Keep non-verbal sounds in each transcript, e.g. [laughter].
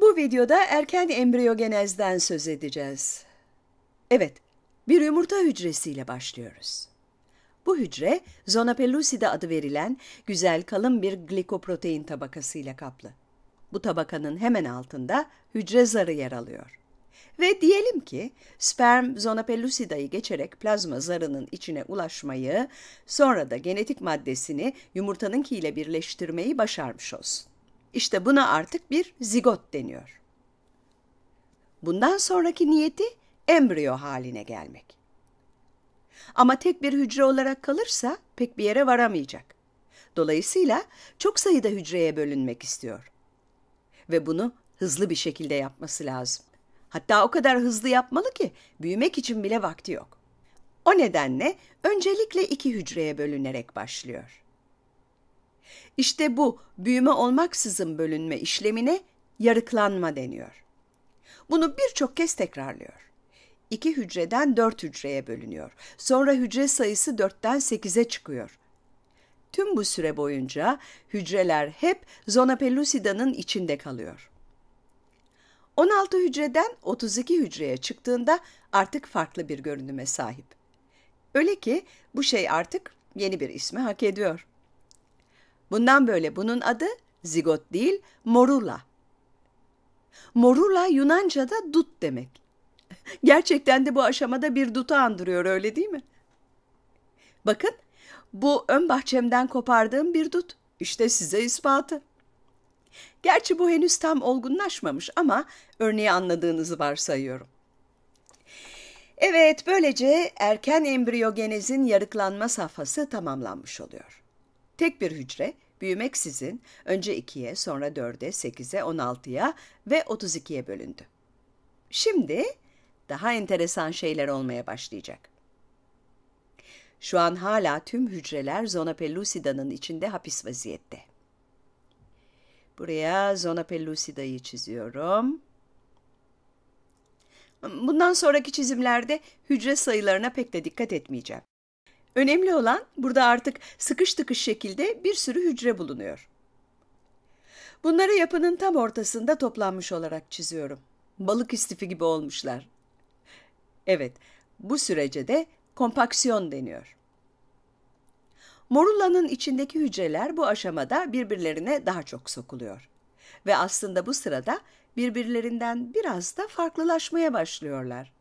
Bu videoda erken embriyogenezden söz edeceğiz. Evet, bir yumurta hücresiyle başlıyoruz. Bu hücre, zona pellucida adı verilen güzel kalın bir glikoprotein tabakasıyla kaplı. Bu tabakanın hemen altında hücre zarı yer alıyor. Ve diyelim ki sperm zona pellucida'yı geçerek plazma zarının içine ulaşmayı, sonra da genetik maddesini yumurtanınkiyle birleştirmeyi başarmış olsun. İşte buna artık bir zigot deniyor. Bundan sonraki niyeti embriyo haline gelmek. Ama tek bir hücre olarak kalırsa pek bir yere varamayacak. Dolayısıyla çok sayıda hücreye bölünmek istiyor. Ve bunu hızlı bir şekilde yapması lazım. Hatta o kadar hızlı yapmalı ki büyümek için bile vakti yok. O nedenle öncelikle iki hücreye bölünerek başlıyor. İşte bu büyüme olmaksızın bölünme işlemine yarıklanma deniyor. Bunu birçok kez tekrarlıyor. İki hücreden dört hücreye bölünüyor. Sonra hücre sayısı dörtten sekize çıkıyor. Tüm bu süre boyunca hücreler hep zona pellucida'nın içinde kalıyor. 16 hücreden 32 hücreye çıktığında artık farklı bir görünüme sahip. Öyle ki bu şey artık yeni bir ismi hak ediyor. Bundan böyle bunun adı zigot değil, morula. Morula Yunanca'da dut demek. [laughs] Gerçekten de bu aşamada bir dutu andırıyor öyle değil mi? Bakın bu ön bahçemden kopardığım bir dut. İşte size ispatı. Gerçi bu henüz tam olgunlaşmamış ama örneği anladığınızı varsayıyorum. Evet, böylece erken embriyogenezin yarıklanma safhası tamamlanmış oluyor. Tek bir hücre büyümeksizin önce 2'ye, sonra 4'e, 8'e, 16'ya ve 32'ye bölündü. Şimdi daha enteresan şeyler olmaya başlayacak. Şu an hala tüm hücreler zona pellucida'nın içinde hapis vaziyette. Buraya zona pellucida'yı çiziyorum. Bundan sonraki çizimlerde hücre sayılarına pek de dikkat etmeyeceğim. Önemli olan burada artık sıkış tıkış şekilde bir sürü hücre bulunuyor. Bunları yapının tam ortasında toplanmış olarak çiziyorum. Balık istifi gibi olmuşlar. Evet, bu sürece de kompaksiyon deniyor. Morullanın içindeki hücreler bu aşamada birbirlerine daha çok sokuluyor. Ve aslında bu sırada birbirlerinden biraz da farklılaşmaya başlıyorlar.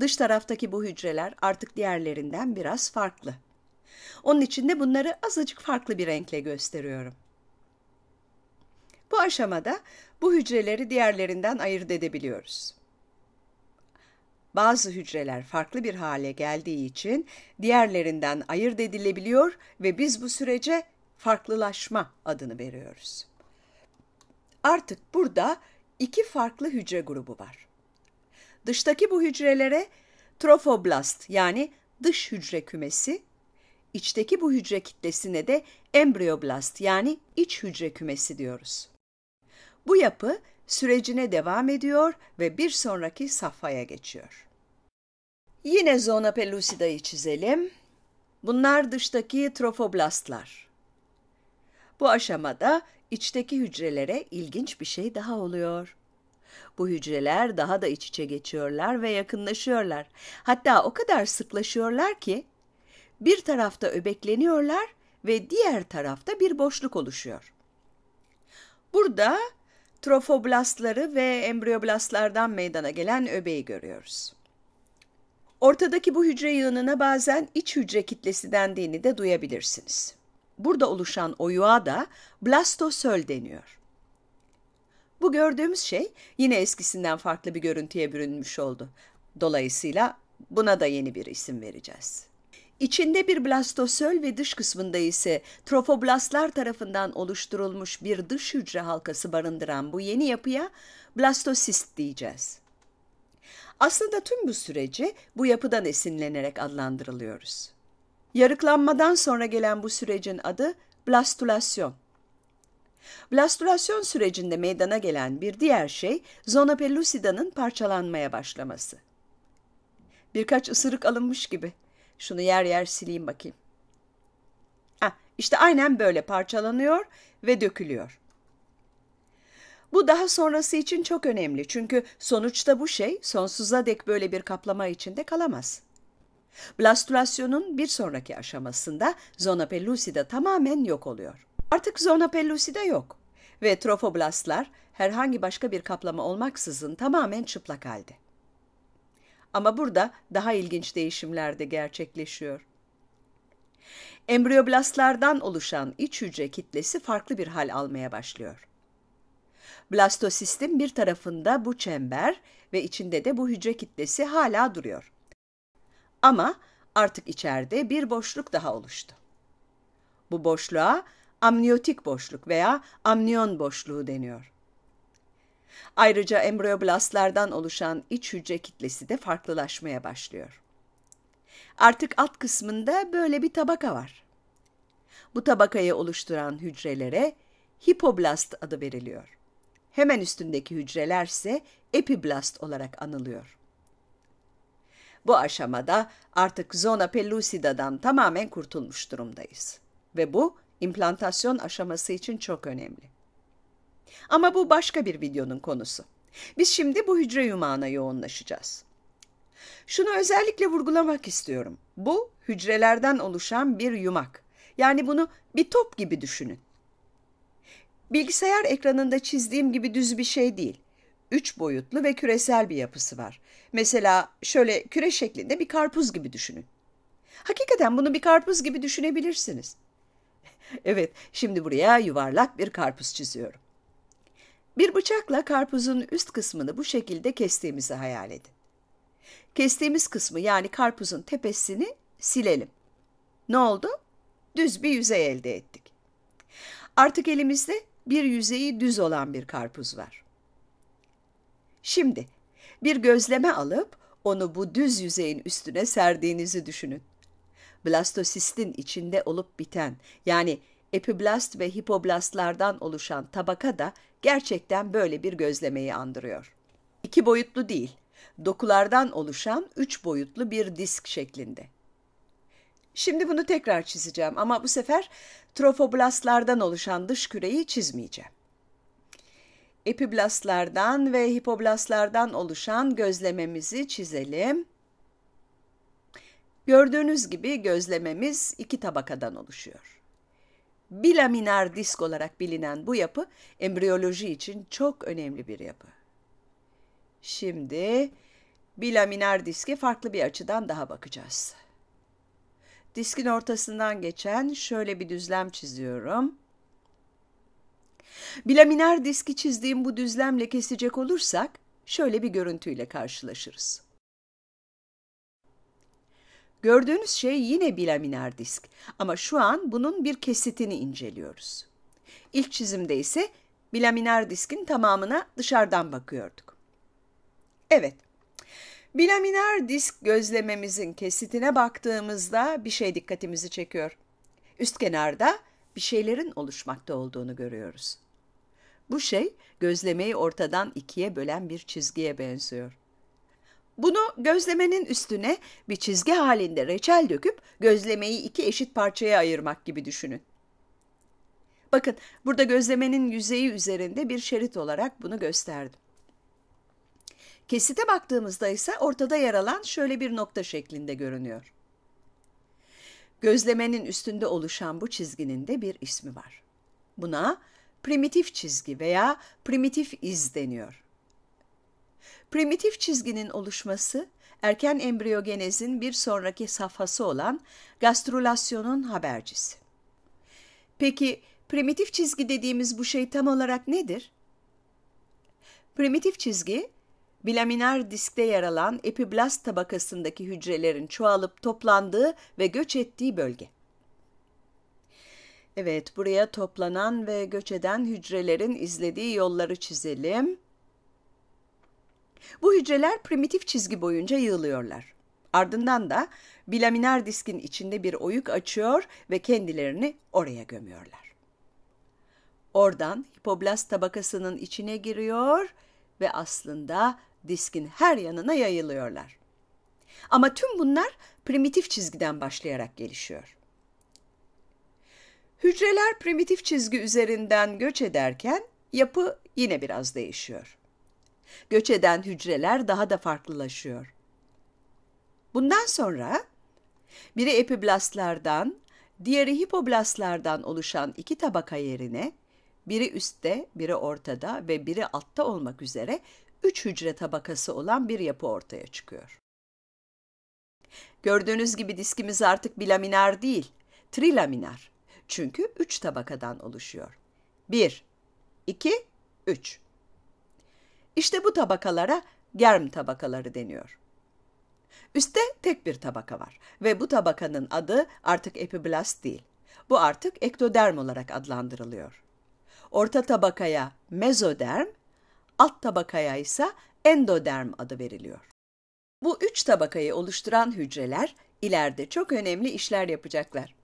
Dış taraftaki bu hücreler artık diğerlerinden biraz farklı. Onun için de bunları azıcık farklı bir renkle gösteriyorum. Bu aşamada bu hücreleri diğerlerinden ayırt edebiliyoruz. Bazı hücreler farklı bir hale geldiği için diğerlerinden ayırt edilebiliyor ve biz bu sürece farklılaşma adını veriyoruz. Artık burada iki farklı hücre grubu var. Dıştaki bu hücrelere trofoblast yani dış hücre kümesi, içteki bu hücre kitlesine de embriyoblast yani iç hücre kümesi diyoruz. Bu yapı sürecine devam ediyor ve bir sonraki safhaya geçiyor. Yine zona pellucida'yı çizelim. Bunlar dıştaki trofoblastlar. Bu aşamada içteki hücrelere ilginç bir şey daha oluyor. Bu hücreler daha da iç içe geçiyorlar ve yakınlaşıyorlar. Hatta o kadar sıklaşıyorlar ki bir tarafta öbekleniyorlar ve diğer tarafta bir boşluk oluşuyor. Burada trofoblastları ve embriyoblastlardan meydana gelen öbeği görüyoruz. Ortadaki bu hücre yığınına bazen iç hücre kitlesi dendiğini de duyabilirsiniz. Burada oluşan oyuğa da blastosöl deniyor. Bu gördüğümüz şey yine eskisinden farklı bir görüntüye bürünmüş oldu. Dolayısıyla buna da yeni bir isim vereceğiz. İçinde bir blastosöl ve dış kısmında ise trofoblastlar tarafından oluşturulmuş bir dış hücre halkası barındıran bu yeni yapıya blastosist diyeceğiz. Aslında tüm bu süreci bu yapıdan esinlenerek adlandırılıyoruz. Yarıklanmadan sonra gelen bu sürecin adı blastulasyon. Blastülasyon sürecinde meydana gelen bir diğer şey zona pellucida'nın parçalanmaya başlaması. Birkaç ısırık alınmış gibi. Şunu yer yer sileyim bakayım. Ah, işte aynen böyle parçalanıyor ve dökülüyor. Bu daha sonrası için çok önemli çünkü sonuçta bu şey sonsuza dek böyle bir kaplama içinde kalamaz. Blastülasyonun bir sonraki aşamasında zona pellucida tamamen yok oluyor. Artık zona pellucida yok ve trofoblastlar herhangi başka bir kaplama olmaksızın tamamen çıplak halde. Ama burada daha ilginç değişimler de gerçekleşiyor. Embriyoblastlardan oluşan iç hücre kitlesi farklı bir hal almaya başlıyor. Blastosistin bir tarafında bu çember ve içinde de bu hücre kitlesi hala duruyor. Ama artık içeride bir boşluk daha oluştu. Bu boşluğa amniyotik boşluk veya amniyon boşluğu deniyor. Ayrıca embriyoblastlardan oluşan iç hücre kitlesi de farklılaşmaya başlıyor. Artık alt kısmında böyle bir tabaka var. Bu tabakayı oluşturan hücrelere hipoblast adı veriliyor. Hemen üstündeki hücreler ise epiblast olarak anılıyor. Bu aşamada artık zona pellucida'dan tamamen kurtulmuş durumdayız ve bu implantasyon aşaması için çok önemli. Ama bu başka bir videonun konusu. Biz şimdi bu hücre yumağına yoğunlaşacağız. Şunu özellikle vurgulamak istiyorum. Bu hücrelerden oluşan bir yumak. Yani bunu bir top gibi düşünün. Bilgisayar ekranında çizdiğim gibi düz bir şey değil. Üç boyutlu ve küresel bir yapısı var. Mesela şöyle küre şeklinde bir karpuz gibi düşünün. Hakikaten bunu bir karpuz gibi düşünebilirsiniz. Evet, şimdi buraya yuvarlak bir karpuz çiziyorum. Bir bıçakla karpuzun üst kısmını bu şekilde kestiğimizi hayal edin. Kestiğimiz kısmı yani karpuzun tepesini silelim. Ne oldu? Düz bir yüzey elde ettik. Artık elimizde bir yüzeyi düz olan bir karpuz var. Şimdi bir gözleme alıp onu bu düz yüzeyin üstüne serdiğinizi düşünün blastosistin içinde olup biten yani epiblast ve hipoblastlardan oluşan tabaka da gerçekten böyle bir gözlemeyi andırıyor. İki boyutlu değil, dokulardan oluşan üç boyutlu bir disk şeklinde. Şimdi bunu tekrar çizeceğim ama bu sefer trofoblastlardan oluşan dış küreyi çizmeyeceğim. Epiblastlardan ve hipoblastlardan oluşan gözlememizi çizelim. Gördüğünüz gibi gözlememiz iki tabakadan oluşuyor. Bilaminar disk olarak bilinen bu yapı embriyoloji için çok önemli bir yapı. Şimdi bilaminar diske farklı bir açıdan daha bakacağız. Diskin ortasından geçen şöyle bir düzlem çiziyorum. Bilaminer diski çizdiğim bu düzlemle kesecek olursak şöyle bir görüntüyle karşılaşırız. Gördüğünüz şey yine bilaminer disk ama şu an bunun bir kesitini inceliyoruz. İlk çizimde ise bilaminer diskin tamamına dışarıdan bakıyorduk. Evet, bilaminer disk gözlememizin kesitine baktığımızda bir şey dikkatimizi çekiyor. Üst kenarda bir şeylerin oluşmakta olduğunu görüyoruz. Bu şey gözlemeyi ortadan ikiye bölen bir çizgiye benziyor. Bunu gözlemenin üstüne bir çizgi halinde reçel döküp gözlemeyi iki eşit parçaya ayırmak gibi düşünün. Bakın burada gözlemenin yüzeyi üzerinde bir şerit olarak bunu gösterdim. Kesite baktığımızda ise ortada yer alan şöyle bir nokta şeklinde görünüyor. Gözlemenin üstünde oluşan bu çizginin de bir ismi var. Buna primitif çizgi veya primitif iz deniyor. Primitif çizginin oluşması, erken embriyogenezin bir sonraki safhası olan gastrulasyonun habercisi. Peki primitif çizgi dediğimiz bu şey tam olarak nedir? Primitif çizgi, bilaminer diskte yer alan epiblast tabakasındaki hücrelerin çoğalıp toplandığı ve göç ettiği bölge. Evet, buraya toplanan ve göç eden hücrelerin izlediği yolları çizelim. Bu hücreler primitif çizgi boyunca yığılıyorlar. Ardından da bilaminer diskin içinde bir oyuk açıyor ve kendilerini oraya gömüyorlar. Oradan hipoblast tabakasının içine giriyor ve aslında diskin her yanına yayılıyorlar. Ama tüm bunlar primitif çizgiden başlayarak gelişiyor. Hücreler primitif çizgi üzerinden göç ederken yapı yine biraz değişiyor. Göç eden hücreler daha da farklılaşıyor. Bundan sonra biri epiblastlardan, diğeri hipoblastlardan oluşan iki tabaka yerine biri üstte, biri ortada ve biri altta olmak üzere üç hücre tabakası olan bir yapı ortaya çıkıyor. Gördüğünüz gibi diskimiz artık bilaminer değil, trilaminer. Çünkü üç tabakadan oluşuyor. 1, 2, 3. İşte bu tabakalara germ tabakaları deniyor. Üste tek bir tabaka var ve bu tabakanın adı artık epiblast değil. Bu artık ektoderm olarak adlandırılıyor. Orta tabakaya mezoderm, alt tabakaya ise endoderm adı veriliyor. Bu üç tabakayı oluşturan hücreler ileride çok önemli işler yapacaklar.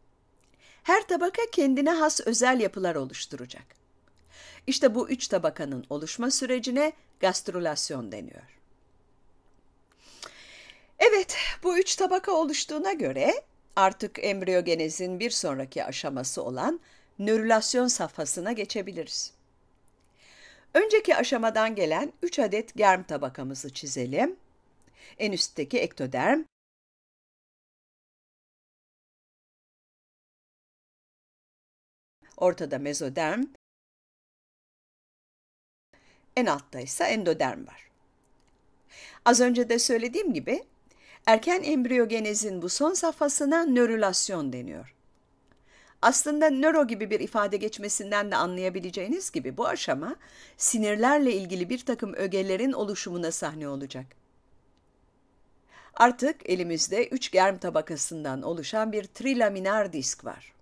Her tabaka kendine has özel yapılar oluşturacak. İşte bu üç tabakanın oluşma sürecine gastrülasyon deniyor. Evet, bu üç tabaka oluştuğuna göre artık embriyogenezin bir sonraki aşaması olan nörülasyon safhasına geçebiliriz. Önceki aşamadan gelen 3 adet germ tabakamızı çizelim. En üstteki ektoderm, ortada mezoderm, en altta ise endoderm var. Az önce de söylediğim gibi erken embriyogenezin bu son safhasına nörülasyon deniyor. Aslında nöro gibi bir ifade geçmesinden de anlayabileceğiniz gibi bu aşama sinirlerle ilgili bir takım ögelerin oluşumuna sahne olacak. Artık elimizde üç germ tabakasından oluşan bir trilaminar disk var.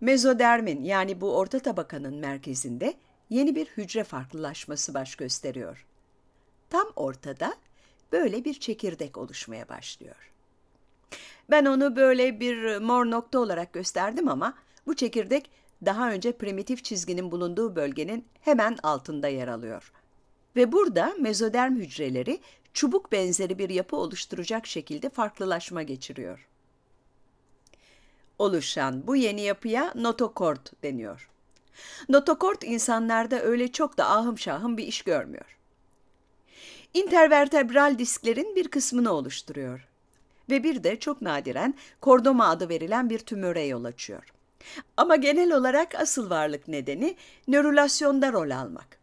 Mezodermin yani bu orta tabakanın merkezinde yeni bir hücre farklılaşması baş gösteriyor. Tam ortada böyle bir çekirdek oluşmaya başlıyor. Ben onu böyle bir mor nokta olarak gösterdim ama bu çekirdek daha önce primitif çizginin bulunduğu bölgenin hemen altında yer alıyor. Ve burada mezoderm hücreleri çubuk benzeri bir yapı oluşturacak şekilde farklılaşma geçiriyor. Oluşan bu yeni yapıya notokord deniyor. Notokort insanlarda öyle çok da ahım şahım bir iş görmüyor. İntervertebral disklerin bir kısmını oluşturuyor ve bir de çok nadiren kordoma adı verilen bir tümöre yol açıyor. Ama genel olarak asıl varlık nedeni nörülasyonda rol almak.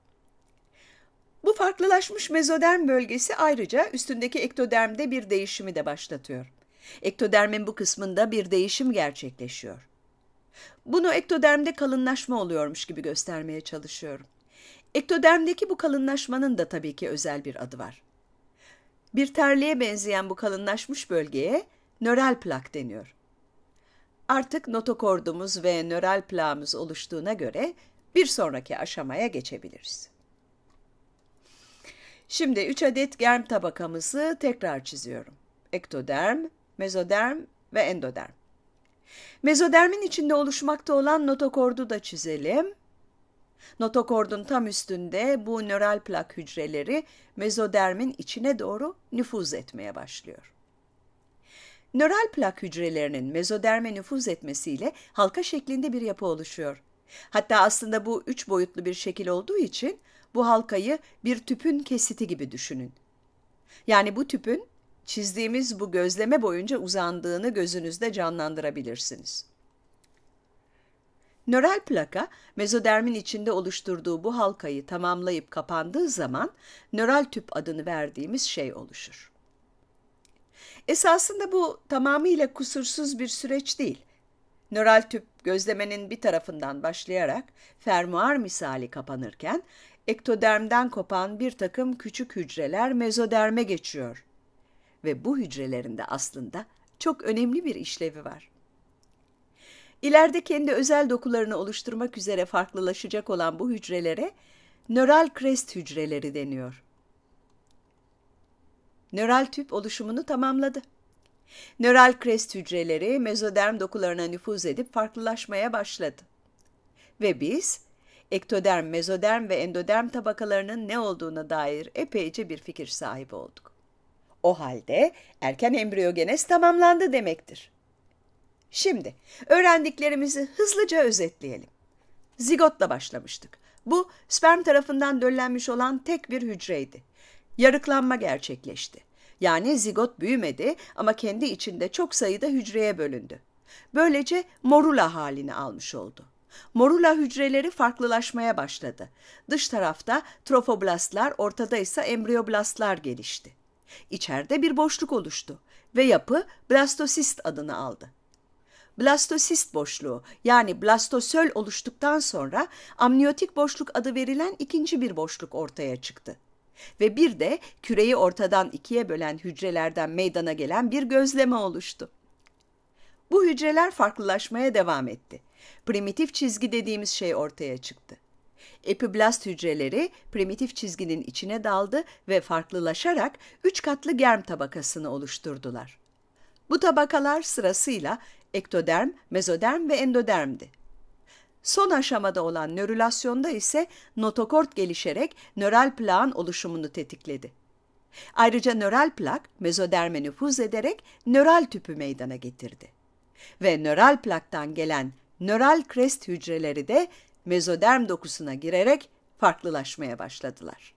Bu farklılaşmış mezoderm bölgesi ayrıca üstündeki ektodermde bir değişimi de başlatıyor. Ektodermin bu kısmında bir değişim gerçekleşiyor. Bunu ektodermde kalınlaşma oluyormuş gibi göstermeye çalışıyorum. Ektodermdeki bu kalınlaşmanın da tabii ki özel bir adı var. Bir terliğe benzeyen bu kalınlaşmış bölgeye nöral plak deniyor. Artık notokordumuz ve nöral plağımız oluştuğuna göre bir sonraki aşamaya geçebiliriz. Şimdi 3 adet germ tabakamızı tekrar çiziyorum. Ektoderm, mezoderm ve endoderm. Mezodermin içinde oluşmakta olan notokordu da çizelim. Notokordun tam üstünde bu nöral plak hücreleri mezodermin içine doğru nüfuz etmeye başlıyor. Nöral plak hücrelerinin mezoderme nüfuz etmesiyle halka şeklinde bir yapı oluşuyor. Hatta aslında bu üç boyutlu bir şekil olduğu için bu halkayı bir tüpün kesiti gibi düşünün. Yani bu tüpün çizdiğimiz bu gözleme boyunca uzandığını gözünüzde canlandırabilirsiniz. Nöral plaka, mezodermin içinde oluşturduğu bu halkayı tamamlayıp kapandığı zaman nöral tüp adını verdiğimiz şey oluşur. Esasında bu tamamıyla kusursuz bir süreç değil. Nöral tüp gözlemenin bir tarafından başlayarak fermuar misali kapanırken ektodermden kopan bir takım küçük hücreler mezoderme geçiyor ve bu hücrelerinde aslında çok önemli bir işlevi var. İleride kendi özel dokularını oluşturmak üzere farklılaşacak olan bu hücrelere nöral krest hücreleri deniyor. Nöral tüp oluşumunu tamamladı. Nöral krest hücreleri mezoderm dokularına nüfuz edip farklılaşmaya başladı. Ve biz ektoderm, mezoderm ve endoderm tabakalarının ne olduğuna dair epeyce bir fikir sahibi olduk. O halde erken embriyogenez tamamlandı demektir. Şimdi öğrendiklerimizi hızlıca özetleyelim. Zigotla başlamıştık. Bu sperm tarafından döllenmiş olan tek bir hücreydi. Yarıklanma gerçekleşti. Yani zigot büyümedi ama kendi içinde çok sayıda hücreye bölündü. Böylece morula halini almış oldu. Morula hücreleri farklılaşmaya başladı. Dış tarafta trofoblastlar, ortada ise embriyoblastlar gelişti. İçeride bir boşluk oluştu ve yapı blastosist adını aldı. Blastosist boşluğu yani blastosöl oluştuktan sonra amniyotik boşluk adı verilen ikinci bir boşluk ortaya çıktı. Ve bir de küreyi ortadan ikiye bölen hücrelerden meydana gelen bir gözleme oluştu. Bu hücreler farklılaşmaya devam etti. Primitif çizgi dediğimiz şey ortaya çıktı. Epiblast hücreleri primitif çizginin içine daldı ve farklılaşarak üç katlı germ tabakasını oluşturdular. Bu tabakalar sırasıyla ektoderm, mezoderm ve endodermdi. Son aşamada olan nörülasyonda ise notokort gelişerek nöral plağın oluşumunu tetikledi. Ayrıca nöral plak mezoderme nüfuz ederek nöral tüpü meydana getirdi. Ve nöral plaktan gelen nöral krest hücreleri de mezoderm dokusuna girerek farklılaşmaya başladılar.